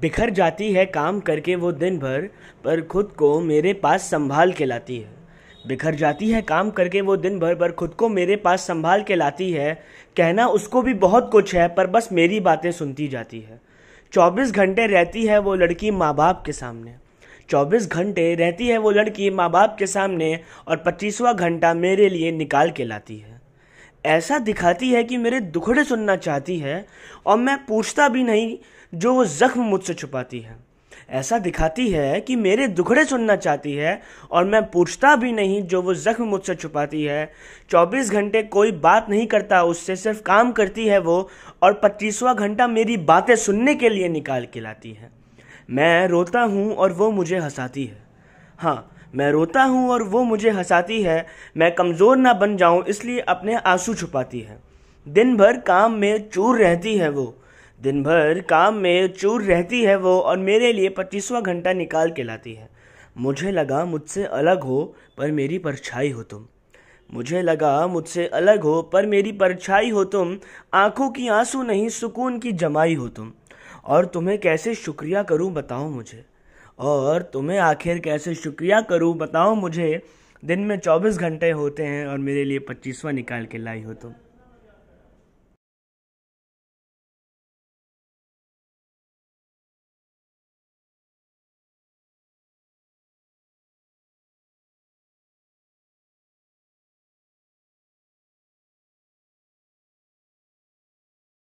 बिखर जाती है काम करके वो दिन भर पर खुद को मेरे पास संभाल के लाती है बिखर जाती है काम करके वो दिन भर भर खुद को मेरे पास संभाल के लाती है कहना उसको भी बहुत कुछ है पर बस मेरी बातें सुनती जाती है चौबीस घंटे रहती है वो लड़की माँ बाप के सामने चौबीस घंटे रहती है वो लड़की माँ बाप के सामने और पच्चीसवा घंटा मेरे लिए निकाल के लाती है ऐसा दिखाती है कि मेरे दुखड़े सुनना चाहती है और मैं पूछता भी नहीं जो वो ज़ख्म मुझसे छुपाती है ऐसा दिखाती है कि मेरे दुखड़े सुनना चाहती है और मैं पूछता भी नहीं जो वो जख्म मुझसे छुपाती है 24 घंटे कोई बात नहीं करता उससे सिर्फ काम करती है वो और पच्चीसवा घंटा मेरी बातें सुनने के लिए निकाल के लाती है मैं रोता हूँ और वो मुझे हंसाती है हाँ मैं रोता हूँ और वो मुझे हंसाती है मैं कमज़ोर ना बन जाऊँ इसलिए अपने आंसू छुपाती है दिन भर काम में चूर रहती है वो दिन भर काम में चूर रहती है वो और मेरे लिए पच्चीसवा घंटा निकाल के लाती है मुझे लगा मुझसे अलग हो पर मेरी परछाई हो तुम मुझे लगा मुझसे अलग हो पर मेरी परछाई हो तुम आंखों की आंसू नहीं सुकून की जमाई हो तुम और तुम्हें कैसे शुक्रिया करूं बताओ मुझे और तुम्हें आखिर कैसे शुक्रिया करूं बताओ मुझे दिन में चौबीस घंटे होते हैं और मेरे लिए पच्चीसवा निकाल के लाई हो तुम